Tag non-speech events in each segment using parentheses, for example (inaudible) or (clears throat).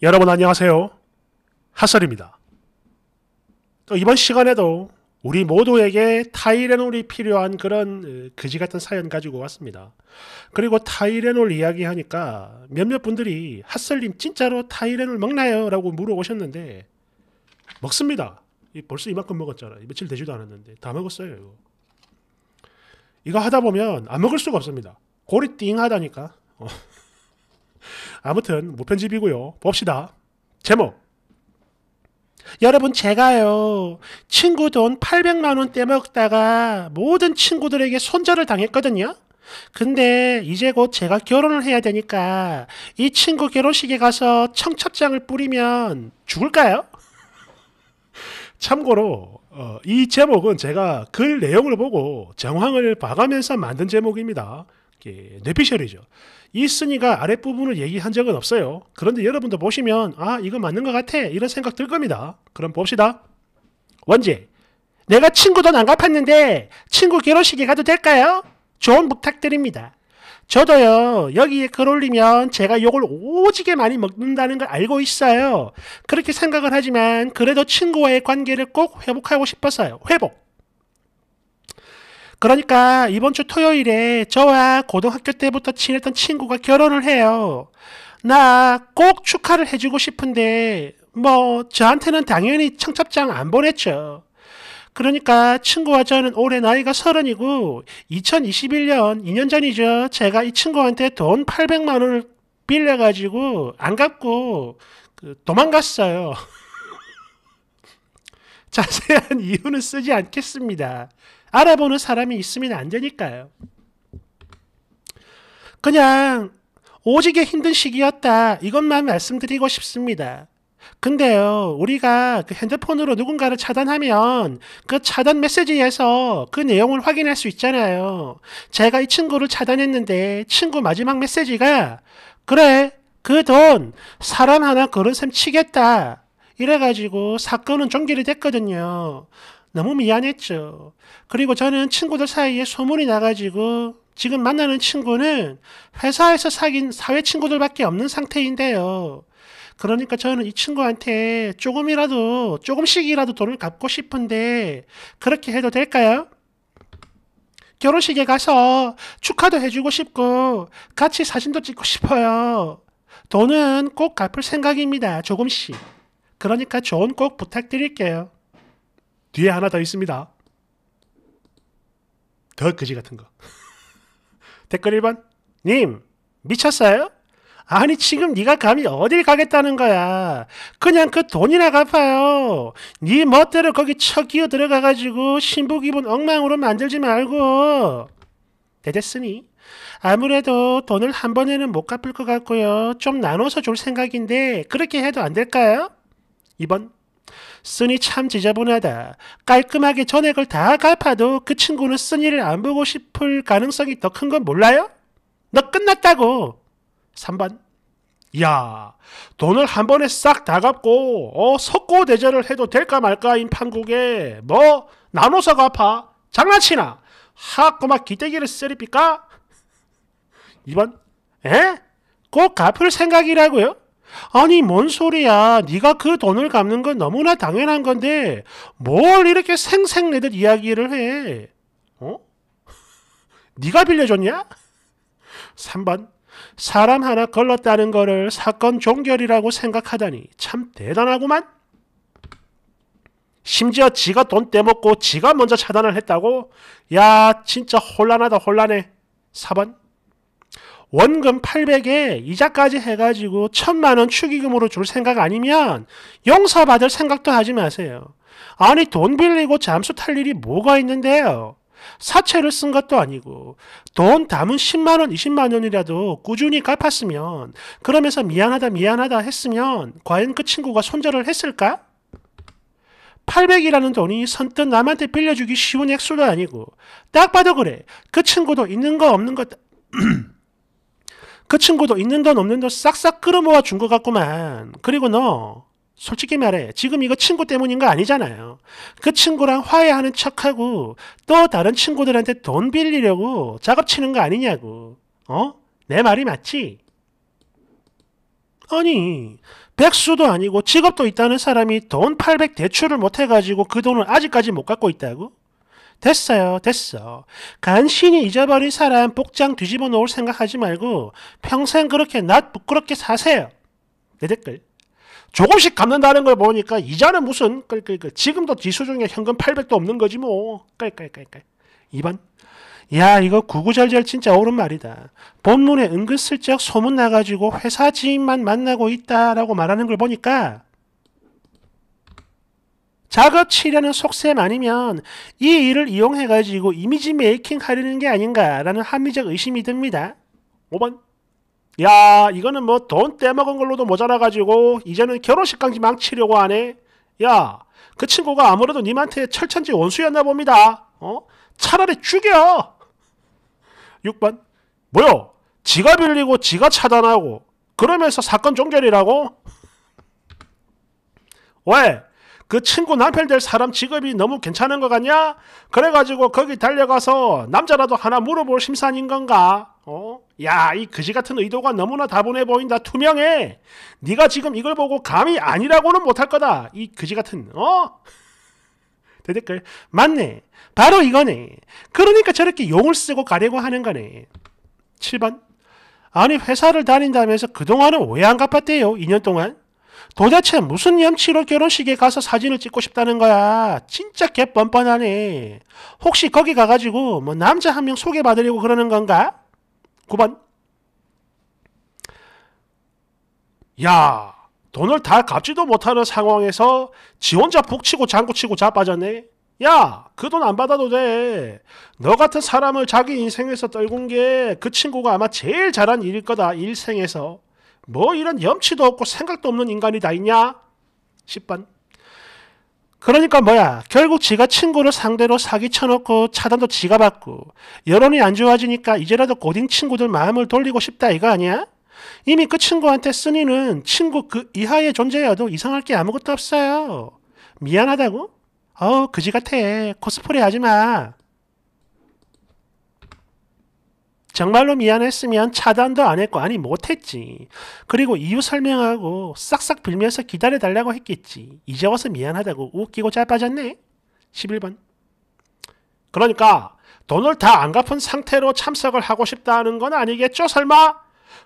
여러분 안녕하세요. 하설입니다. 또 이번 시간에도 우리 모두에게 타이레놀이 필요한 그런 그지 같은 사연 가지고 왔습니다. 그리고 타이레놀 이야기하니까 몇몇 분들이 핫설님 진짜로 타이레놀 먹나요? 라고 물어보셨는데 먹습니다. 벌써 이만큼 먹었잖아요. 며칠 되지도 않았는데 다 먹었어요. 이거, 이거 하다 보면 안 먹을 수가 없습니다. 골이 띵하다니까. 어. 아무튼 무편집이고요. 봅시다. 제목 여러분 제가요 친구 돈 800만 원 떼먹다가 모든 친구들에게 손절을 당했거든요. 근데 이제 곧 제가 결혼을 해야 되니까 이 친구 결혼식에 가서 청첩장을 뿌리면 죽을까요? (laughs) 참고로 어, 이 제목은 제가 글 내용을 보고 정황을 봐가면서 만든 제목입니다. 예, 뇌피셜이죠. 이순이가 아랫부분을 얘기한 적은 없어요. 그런데 여러분도 보시면 아 이거 맞는 것 같아 이런 생각 들 겁니다. 그럼 봅시다. 원제 내가 친구 도안 갚았는데 친구 결혼식에 가도 될까요? 좋은 부탁드립니다. 저도요 여기에 글 올리면 제가 욕을 오지게 많이 먹는다는 걸 알고 있어요. 그렇게 생각을 하지만 그래도 친구와의 관계를 꼭 회복하고 싶어서요. 회복. 그러니까 이번 주 토요일에 저와 고등학교 때부터 친했던 친구가 결혼을 해요. 나 꼭 축하를 해주고 싶은데 뭐 저한테는 당연히 청첩장 안 보냈죠. 그러니까 친구와 저는 올해 나이가 서른이고 2021년 2년 전이죠. 제가 이 친구한테 돈 800만 원을 빌려가지고 안 갚고 그 도망갔어요. (laughs) 자세한 이유는 쓰지 않겠습니다. 알아보는 사람이 있으면 안 되니까요. 그냥 오지게 힘든 시기였다. 이것만 말씀드리고 싶습니다. 근데요, 우리가 그 핸드폰으로 누군가를 차단하면 그 차단 메시지에서 그 내용을 확인할 수 있잖아요. 제가 이 친구를 차단했는데 친구 마지막 메시지가 그래, 그 돈 사람 하나 그런 셈 치겠다. 이래가지고 사건은 종결이 됐거든요. 너무 미안했죠. 그리고 저는 친구들 사이에 소문이 나가지고 지금 만나는 친구는 회사에서 사귄 사회 친구들밖에 없는 상태인데요. 그러니까 저는 이 친구한테 조금이라도, 조금씩이라도 돈을 갚고 싶은데 그렇게 해도 될까요? 결혼식에 가서 축하도 해주고 싶고 같이 사진도 찍고 싶어요. 돈은 꼭 갚을 생각입니다. 조금씩. 그러니까 조언 꼭 부탁드릴게요. 뒤에 하나 더 있습니다. 더 그지 같은 거. (laughs) 댓글 1번. 님, 미쳤어요? 아니 지금 네가 감히 어딜 가겠다는 거야. 그냥 그 돈이나 갚아요. 네 멋대로 거기 척끼어 들어가가지고 신부 기분 엉망으로 만들지 말고. 되됐으니 아무래도 돈을 한 번에는 못 갚을 것 같고요. 좀 나눠서 줄 생각인데 그렇게 해도 안 될까요? 2번 쓰니 참 지저분하다. 깔끔하게 전액을 다 갚아도 그 친구는 쓰니를안 보고 싶을 가능성이 더 큰 건 몰라요? 너 끝났다고. 3번 야 돈을 한 번에 싹 다 갚고 어 석고 대절을 해도 될까 말까인 판국에 뭐 나눠서 갚아 장난치나 하꼬막 기대기를 쓰리삐까? 2번 에? 꼭 갚을 생각이라고요? 아니 뭔 소리야 네가 그 돈을 갚는 건 너무나 당연한 건데 뭘 이렇게 생색내듯 이야기를 해 어? (laughs) 네가 빌려줬냐? 3번 사람 하나 걸렀다는 거를 사건 종결이라고 생각하다니 참 대단하구만 심지어 지가 돈 떼먹고 지가 먼저 차단을 했다고? 야 진짜 혼란하다 혼란해 4번 원금 800에 이자까지 해가지고 천만 원 축의금으로 줄 생각 아니면 용서받을 생각도 하지 마세요. 아니 돈 빌리고 잠수 탈 일이 뭐가 있는데요. 사채를 쓴 것도 아니고 돈 담은 10만 원, 20만 원이라도 꾸준히 갚았으면 그러면서 미안하다 미안하다 했으면 과연 그 친구가 손절을 했을까? 800이라는 돈이 선뜻 남한테 빌려주기 쉬운 액수도 아니고 딱 봐도 그래. 그 친구도 있는 거 없는 거 (clears throat) 그 친구도 있는 돈 없는 돈 싹싹 끌어모아 준 것 같구만. 그리고 너 솔직히 말해 지금 이거 친구 때문인 거 아니잖아요. 그 친구랑 화해하는 척하고 또 다른 친구들한테 돈 빌리려고 작업치는 거 아니냐고. 어? 내 말이 맞지? 아니 백수도 아니고 직업도 있다는 사람이 돈 800 대출을 못해가지고 그 돈을 아직까지 못 갖고 있다고? 됐어요. 됐어. 간신히 잊어버린 사람 복장 뒤집어 놓을 생각하지 말고 평생 그렇게 낯 부끄럽게 사세요. 내 댓글. 조금씩 갚는다는 걸 보니까 이자는 무슨 끌끌끌 지금도 지수 중에 현금 800도 없는 거지 뭐 끌끌끌끌 2번 야 이거 구구절절 진짜 옳은 말이다 본문에 은근슬쩍 소문 나가지고 회사 지인만 만나고 있다라고 말하는 걸 보니까 작업치려는 속셈 아니면 이 일을 이용해가지고 이미지 메이킹 하려는 게 아닌가라는 합리적 의심이 듭니다. 5번 야 이거는 뭐 돈 떼먹은 걸로도 모자라가지고 이제는 결혼식까지 망치려고 하네. 야 그 친구가 아무래도 님한테 철천지 원수였나 봅니다. 어? 차라리 죽여! 6번 뭐요? 지가 빌리고 지가 차단하고 그러면서 사건 종결이라고? 왜? 그 친구 남편 될 사람 직업이 너무 괜찮은 것 같냐? 그래가지고 거기 달려가서 남자라도 하나 물어볼 심산인 건가? 어? 야, 이 그지 같은 의도가 너무나 다분해 보인다. 투명해. 네가 지금 이걸 보고 감이 아니라고는 못할 거다. 이 그지 같은, 어? (laughs) 대댓글. 맞네. 바로 이거네. 그러니까 저렇게 용을 쓰고 가려고 하는 거네. 7번. 아니 회사를 다닌다면서 그동안은 왜 안 갚았대요? 2년 동안? 도대체 무슨 염치로 결혼식에 가서 사진을 찍고 싶다는 거야. 진짜 개 뻔뻔하네. 혹시 거기 가가지고 뭐 남자 한 명 소개받으려고 그러는 건가? 9번. 야, 돈을 다 갚지도 못하는 상황에서 지 혼자 북치고 장구치고 자빠졌네. 야, 그 돈 안 받아도 돼. 너 같은 사람을 자기 인생에서 떨군 게 그 친구가 아마 제일 잘한 일일 거다, 일생에서. 뭐 이런 염치도 없고 생각도 없는 인간이 다 있냐? 10번. 그러니까 뭐야 결국 지가 친구를 상대로 사기쳐놓고 차단도 지가 받고 여론이 안 좋아지니까 이제라도 고딩 친구들 마음을 돌리고 싶다 이거 아니야? 이미 그 친구한테 쓰니는 친구 그 이하의 존재여도 이상할 게 아무것도 없어요. 미안하다고? 어우 그지 같아 코스프레 하지마 정말로 미안했으면 차단도 안 했고 아니 못했지. 그리고 이유 설명하고 싹싹 빌면서 기다려달라고 했겠지. 이제 와서 미안하다고 웃기고 잘 빠졌네. 11번. 그러니까 돈을 다 안 갚은 상태로 참석을 하고 싶다는 건 아니겠죠 설마?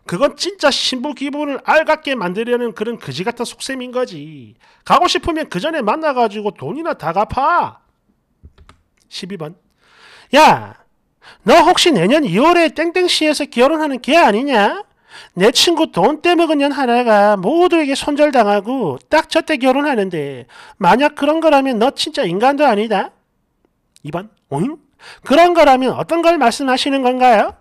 그건 진짜 신부 기분을 알갑게 만들려는 그런 그지 같은 속셈인 거지. 가고 싶으면 그 전에 만나가지고 돈이나 다 갚아. 12번. 야, 너 혹시 내년 2월에 땡땡시에서 결혼하는 게 아니냐? 내 친구 돈 떼먹은 년 하나가 모두에게 손절당하고 딱 저때 결혼하는데 만약 그런 거라면 너 진짜 인간도 아니다. 2번 오잉? 그런 거라면 어떤 걸 말씀하시는 건가요?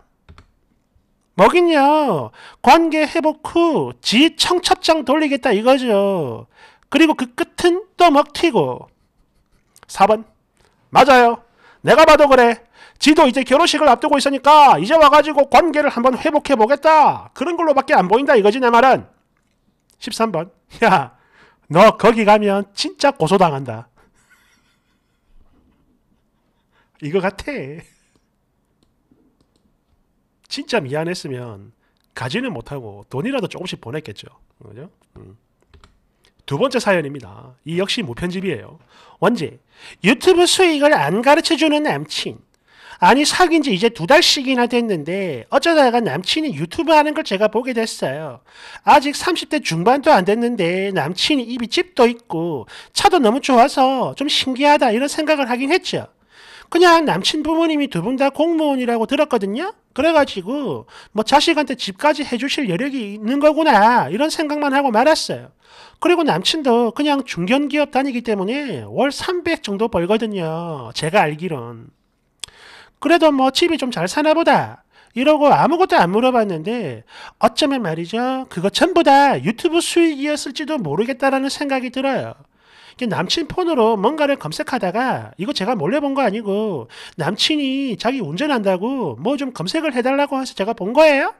뭐긴요. 관계 회복 후 지 청첩장 돌리겠다 이거죠. 그리고 그 끝은 또 먹튀고. 4번 맞아요. 내가 봐도 그래. 지도 이제 결혼식을 앞두고 있으니까 이제 와가지고 관계를 한번 회복해 보겠다. 그런 걸로밖에 안 보인다 이거지 내 말은. 13번. (laughs) 야, 너 거기 가면 진짜 고소당한다. (laughs) 이거 같아. 진짜 미안했으면 가지는 못하고 돈이라도 조금씩 보냈겠죠. 그죠? 음. 두 번째 사연입니다. 이 역시 무편집이에요. 원제 유튜브 수익을 안 가르쳐주는 남친. 아니 사귄 지 이제 두 달씩이나 됐는데 어쩌다가 남친이 유튜브 하는 걸 제가 보게 됐어요. 아직 30대 중반도 안 됐는데 남친이 입이 집도 있고 차도 너무 좋아서 좀 신기하다 이런 생각을 하긴 했죠. 그냥 남친 부모님이 두 분 다 공무원이라고 들었거든요. 그래가지고 뭐 자식한테 집까지 해주실 여력이 있는 거구나 이런 생각만 하고 말았어요. 그리고 남친도 그냥 중견기업 다니기 때문에 월 300 정도 벌거든요. 제가 알기론. 그래도 뭐 집이 좀 잘 사나 보다. 이러고 아무것도 안 물어봤는데 어쩌면 말이죠. 그거 전부 다 유튜브 수익이었을지도 모르겠다라는 생각이 들어요. 남친 폰으로 뭔가를 검색하다가 이거 제가 몰래 본 거 아니고 남친이 자기 운전한다고 뭐 좀 검색을 해달라고 해서 제가 본 거예요.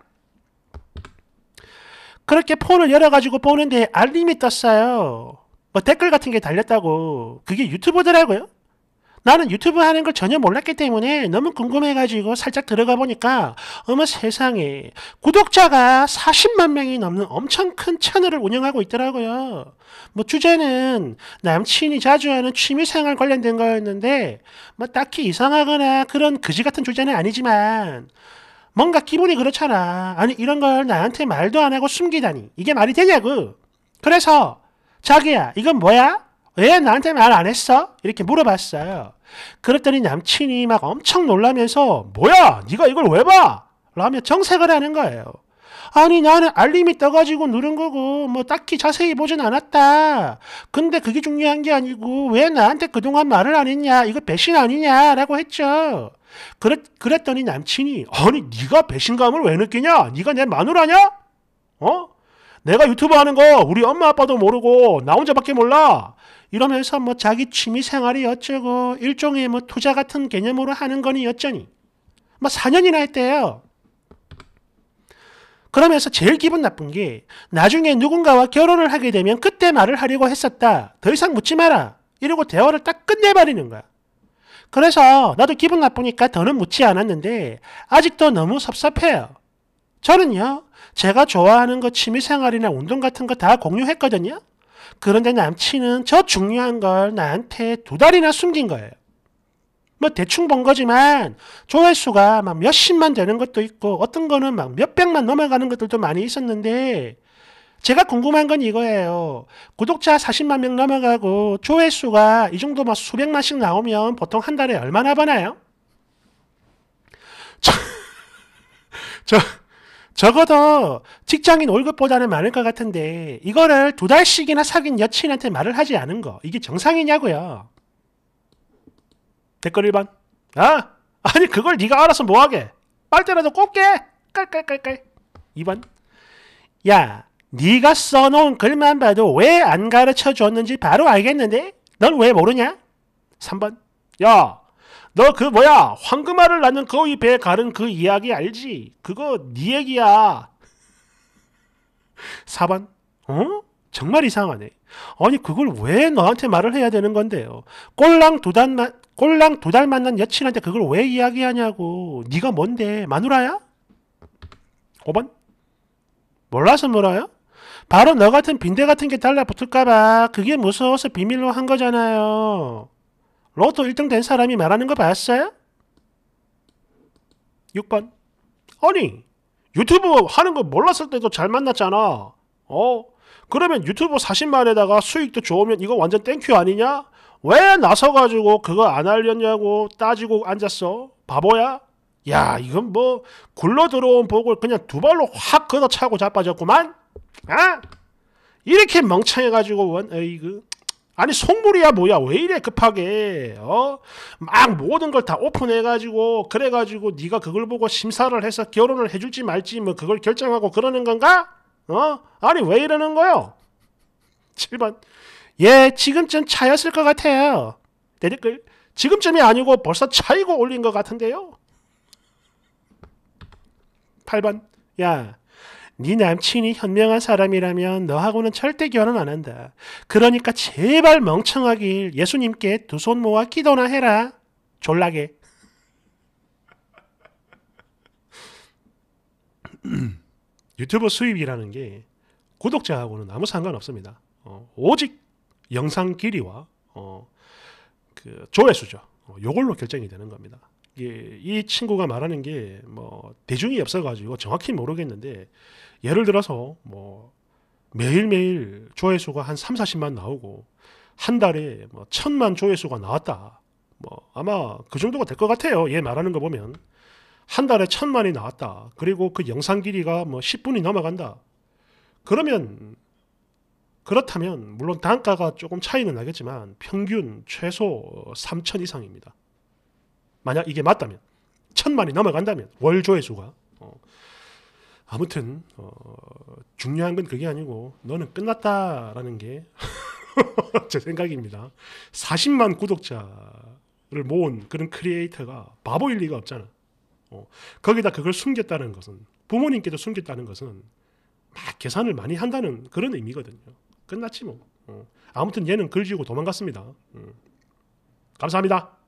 그렇게 폰을 열어가지고 보는데 알림이 떴어요. 뭐 댓글 같은 게 달렸다고. 그게 유튜버더라고요. 나는 유튜브 하는 걸 전혀 몰랐기 때문에 너무 궁금해가지고 살짝 들어가 보니까 어머 세상에 구독자가 40만 명이 넘는 엄청 큰 채널을 운영하고 있더라고요. 뭐 주제는 남친이 자주 하는 취미생활 관련된 거였는데 뭐 딱히 이상하거나 그런 그지 같은 주제는 아니지만 뭔가 기분이 그렇잖아. 아니 이런 걸 나한테 말도 안 하고 숨기다니 이게 말이 되냐고. 그래서 자기야 이건 뭐야? 왜 나한테 말 안 했어? 이렇게 물어봤어요. 그랬더니 남친이 막 엄청 놀라면서 뭐야 네가 이걸 왜 봐? 라며 정색을 하는 거예요. 아니 나는 알림이 떠가지고 누른 거고 뭐 딱히 자세히 보진 않았다. 근데 그게 중요한 게 아니고 왜 나한테 그동안 말을 안 했냐? 이거 배신 아니냐라고 했죠. 그랬, 그랬더니 남친이 아니 네가 배신감을 왜 느끼냐? 네가 내 마누라냐? 어? 내가 유튜브 하는 거 우리 엄마 아빠도 모르고 나 혼자밖에 몰라. 이러면서 뭐 자기 취미 생활이 어쩌고 일종의 뭐 투자 같은 개념으로 하는 거니 어쩌니. 뭐 4년이나 했대요. 그러면서 제일 기분 나쁜 게 나중에 누군가와 결혼을 하게 되면 그때 말을 하려고 했었다. 더 이상 묻지 마라. 이러고 대화를 딱 끝내버리는 거야. 그래서 나도 기분 나쁘니까 더는 묻지 않았는데 아직도 너무 섭섭해요. 저는요, 제가 좋아하는 거 취미생활이나 운동 같은 거 다 공유했거든요. 그런데 남친은 저 중요한 걸 나한테 두 달이나 숨긴 거예요. 뭐 대충 본 거지만 조회수가 막 몇십만 되는 것도 있고 어떤 거는 막 몇백만 넘어가는 것들도 많이 있었는데 제가 궁금한 건 이거예요. 구독자 40만 명 넘어가고 조회수가 이 정도 막 수백만씩 나오면 보통 한 달에 얼마나 버나요? 적어도 직장인 월급보다는 많을 것 같은데 이거를 두 달씩이나 사귄 여친한테 말을 하지 않은 거 이게 정상이냐고요. 댓글 1번 아 아니 그걸 네가 알아서 뭐하게 빨대라도 꼽게 깔깔깔깔 2번 야 네가 써놓은 글만 봐도 왜 안 가르쳐 줬는지 바로 알겠는데 넌 왜 모르냐 3번 야 너그 뭐야 황금알을 낳는 거위 배에 가른 그 이야기 알지? 그거 네 얘기야. 4번 어? 정말 이상하네. 아니 그걸 왜 너한테 말을 해야 되는 건데요. 꼴랑 두 달만 꼴랑 두 달 만난 여친한테 그걸 왜 이야기하냐고. 네가 뭔데 마누라야? 5번 몰라서 뭐라요? 바로 너 같은 빈대 같은 게 달라붙을까봐 그게 무서워서 비밀로 한 거잖아요. 로또 1등 된 사람이 말하는 거 봤어요? 6번 아니 유튜브 하는 거 몰랐을 때도 잘 만났잖아 어 그러면 유튜브 40만에다가 수익도 좋으면 이거 완전 땡큐 아니냐? 왜 나서가지고 그거 안 하려냐고 따지고 앉았어? 바보야? 야 이건 뭐 굴러 들어온 복을 그냥 두 발로 확 걷어차고 자빠졌구만? 아? 이렇게 멍청해가지고 원 에이그 아니 송불이야 뭐야 왜 이래 급하게 어 막 모든 걸 다 오픈해가지고 그래가지고 네가 그걸 보고 심사를 해서 결혼을 해줄지 말지 뭐 그걸 결정하고 그러는 건가 어 아니 왜 이러는 거요 7번 예 지금쯤 차였을 것 같아요 내 댓글 지금쯤이 아니고 벌써 차이고 올린 것 같은데요 8번 야네 남친이 현명한 사람이라면 너하고는 절대 결혼 안 한다. 그러니까 제발 멍청하길 예수님께 두 손 모아 기도나 해라. 졸라게. (clears throat) 유튜브 수입이라는 게 구독자하고는 아무 상관없습니다. 어, 오직 영상 길이와 어, 그 조회수죠. 어, 요걸로 결정이 되는 겁니다. 예, 이 친구가 말하는 게 뭐 대중이 없어가지고 정확히 모르겠는데 예를 들어서 뭐 매일매일 조회수가 한 3, 40만 나오고 한 달에 뭐 천만 조회수가 나왔다. 뭐 아마 그 정도가 될 것 같아요. 얘 예, 말하는 거 보면 한 달에 천만이 나왔다. 그리고 그 영상 길이가 뭐 10분이 넘어간다. 그러면 그렇다면 물론 단가가 조금 차이는 나겠지만 평균 최소 3천 이상입니다. 만약 이게 맞다면 천만이 넘어간다면 월 조회수가 아무튼 어, 중요한 건 그게 아니고 너는 끝났다라는 게 제 (laughs) 생각입니다. 40만 구독자를 모은 그런 크리에이터가 바보일 리가 없잖아. 어, 거기다 그걸 숨겼다는 것은 부모님께도 숨겼다는 것은 막 계산을 많이 한다는 그런 의미거든요. 끝났지 뭐. 어, 아무튼 얘는 글지고 도망갔습니다. 음. 감사합니다.